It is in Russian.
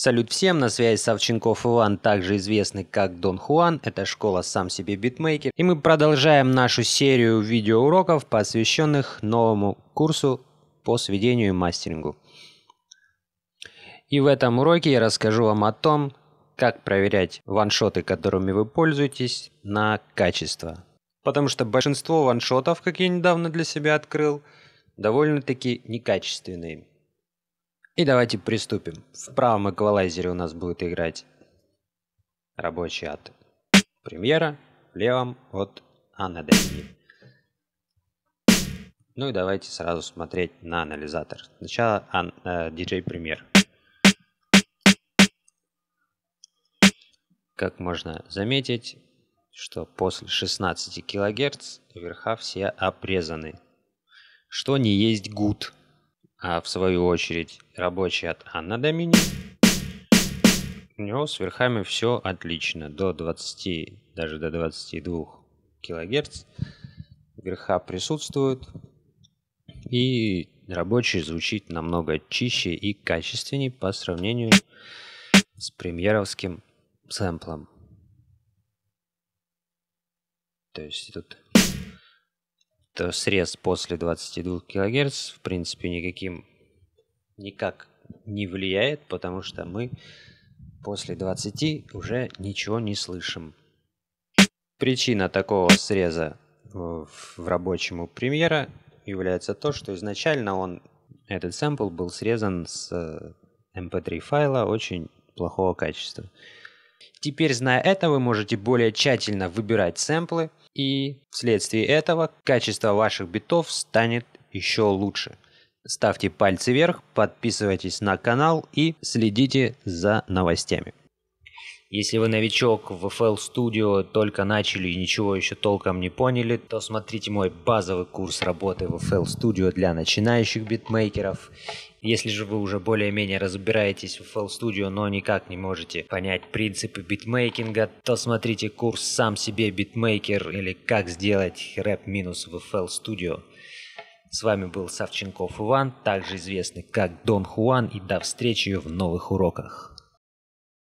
Салют всем, на связи Савченков Иван, также известный как Дон Хуан, это школа «Сам себе битмейкер». И мы продолжаем нашу серию видеоуроков, посвященных новому курсу по сведению и мастерингу. И в этом уроке я расскажу вам о том, как проверять ваншоты, которыми вы пользуетесь, на качество. Потому что большинство ваншотов, как я недавно для себя открыл, довольно-таки некачественные. И давайте приступим. В правом эквалайзере у нас будет играть рабочий от премьера, в левом от анодемии. Ну и давайте сразу смотреть на анализатор. Сначала ан, э, премьер. Как можно заметить, что после 16 кГц верха все обрезаны. Что не есть гуд а в свою очередь рабочий от Анна Домини. У него с верхами все отлично, до 20, даже до 22 килогерц верха присутствуют, и рабочий звучит намного чище и качественней по сравнению с премьеровским сэмплом. То есть тут срез после 22 кГц, в принципе, никаким никак не влияет, потому что мы после 20 уже ничего не слышим. Причина такого среза э, в рабочем у премьера является то, что изначально он, этот сэмпл был срезан с mp3 э, эм файла очень плохого качества. Теперь, зная это, вы можете более тщательно выбирать сэмплы, и вследствие этого качество ваших битов станет еще лучше. Ставьте пальцы вверх, подписывайтесь на канал и следите за новостями. Если вы новичок в FL Studio, только начали и ничего еще толком не поняли, то смотрите мой базовый курс работы в FL Studio для начинающих битмейкеров. Если же вы уже более-менее разбираетесь в FL Studio, но никак не можете понять принципы битмейкинга, то смотрите курс «Сам себе битмейкер» или «Как сделать рэп минус в FL Studio». С вами был Савченков Иван, также известный как Дон Хуан, и до встречи в новых уроках.